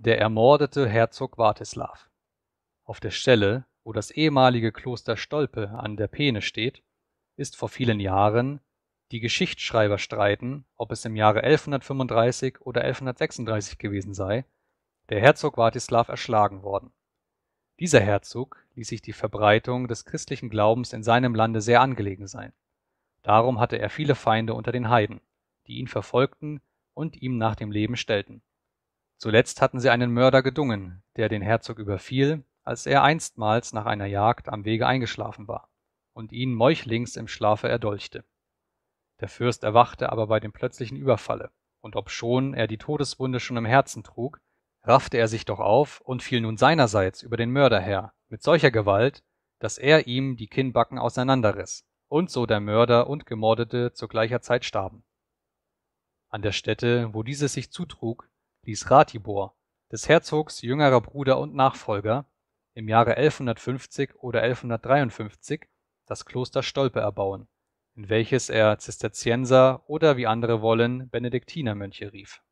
der ermordete Herzog Wartislav. Auf der Stelle, wo das ehemalige Kloster Stolpe an der Peene steht, ist vor vielen Jahren die Geschichtsschreiber streiten, ob es im Jahre 1135 oder 1136 gewesen sei, der Herzog Wartislav erschlagen worden. Dieser Herzog ließ sich die Verbreitung des christlichen Glaubens in seinem Lande sehr angelegen sein. Darum hatte er viele Feinde unter den Heiden, die ihn verfolgten und ihm nach dem Leben stellten. Zuletzt hatten sie einen Mörder gedungen, der den Herzog überfiel, als er einstmals nach einer Jagd am Wege eingeschlafen war, und ihn meuchlings im Schlafe erdolchte. Der Fürst erwachte aber bei dem plötzlichen Überfalle, und obschon er die Todeswunde schon im Herzen trug, raffte er sich doch auf und fiel nun seinerseits über den Mörder her, mit solcher Gewalt, dass er ihm die Kinnbacken auseinanderriss, und so der Mörder und Gemordete zu gleicher Zeit starben. An der Stätte, wo dieses sich zutrug, ließ Ratibor, des Herzogs jüngerer Bruder und Nachfolger, im Jahre 1150 oder 1153 das Kloster Stolpe erbauen, in welches er Zisterzienser oder wie andere wollen Benediktinermönche rief